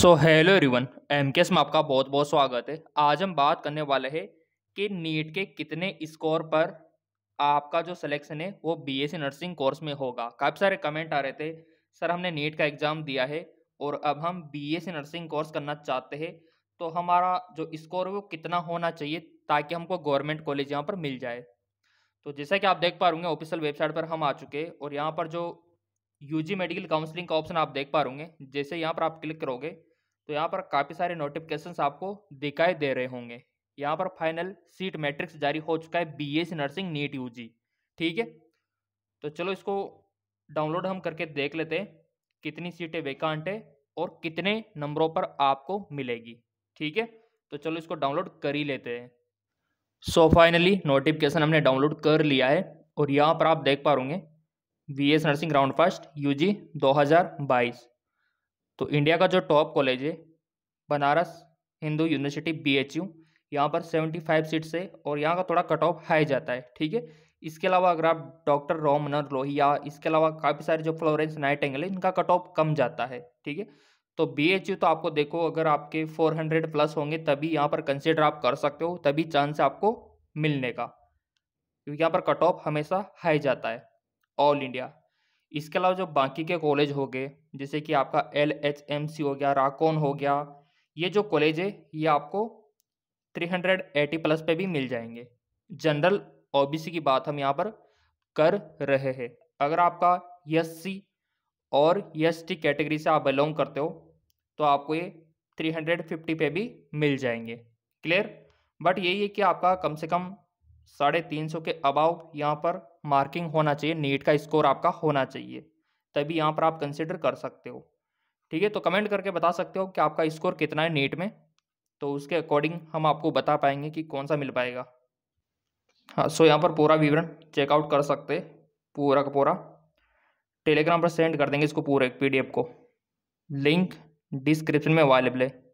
so hello everyone M के में आपका बहुत बहुत स्वागत है आज हम बात करने वाले हैं कि नीट के कितने स्कोर पर आपका जो सिलेक्शन है वो बीएससी नर्सिंग कोर्स में होगा काफ़ी सारे कमेंट आ रहे थे सर हमने नीट का एग्ज़ाम दिया है और अब हम बीएससी नर्सिंग कोर्स करना चाहते हैं तो हमारा जो स्कोर है वो कितना होना चाहिए ताकि हमको गवर्नमेंट कॉलेज यहाँ पर मिल जाए तो जैसा कि आप देख पा रहे ऑफिशियल वेबसाइट पर हम आ चुके और यहाँ पर जो यूजी मेडिकल काउंसलिंग का ऑप्शन आप देख पा होंगे जैसे यहाँ पर आप क्लिक करोगे तो यहाँ पर काफ़ी सारे नोटिफिकेशन आपको दिखाई दे रहे होंगे यहाँ पर फाइनल सीट मैट्रिक्स जारी हो चुका है बी नर्सिंग नीट यू ठीक है तो चलो इसको डाउनलोड हम करके देख लेते हैं कितनी सीटें वेकांट है और कितने नंबरों पर आपको मिलेगी ठीक है तो चलो इसको डाउनलोड कर ही लेते हैं सो फाइनली नोटिफिकेशन हमने डाउनलोड कर लिया है और यहाँ पर आप देख पा रूंगे V S nursing round first U G दो हज़ार बाईस तो इंडिया का जो टॉप कॉलेज है Banaras Hindu university B H U यहाँ पर सेवेंटी फाइव सीट्स है और यहाँ का थोड़ा कट ऑफ हाई जाता है ठीक है इसके अलावा अगर आप डॉक्टर रोम मनोहर लोहिया इसके अलावा काफ़ी सारे जो फ्लोरेंस नाइट एंगल है इनका कट ऑफ कम जाता है ठीक है तो बी एच यू तो आपको देखो अगर आपके फोर हंड्रेड प्लस होंगे तभी यहाँ पर कंसिडर आप कर सकते हो तभी चांस आपको मिलने का क्योंकि यहाँ पर कट ऑफ हमेशा हाई जाता है ऑल इंडिया इसके अलावा जो बाकी के कॉलेज हो गए जैसे कि आपका एल एच एम सी हो गया राकोन हो गया ये जो कॉलेज है ये आपको 380 प्लस पे भी मिल जाएंगे जनरल सी की बात हम यहाँ पर कर रहे हैं अगर आपका एस सी और एस टी कैटेगरी से आप बिलोंग करते हो तो आपको ये 350 पे भी मिल जाएंगे क्लियर बट यही है कि आपका कम से कम साढ़े तीन सौ के अबाव यहाँ पर मार्किंग होना चाहिए नीट का स्कोर आपका होना चाहिए तभी यहाँ पर आप कंसिडर कर सकते हो ठीक है तो कमेंट करके बता सकते हो कि आपका स्कोर कितना है नीट में तो उसके अकॉर्डिंग हम आपको बता पाएंगे कि कौन सा मिल पाएगा हाँ सो यहाँ पर पूरा विवरण चेकआउट कर सकते पूरा का पूरा टेलीग्राम पर सेंड कर देंगे इसको पूरे पी को लिंक डिस्क्रिप्शन में अवेलेबल है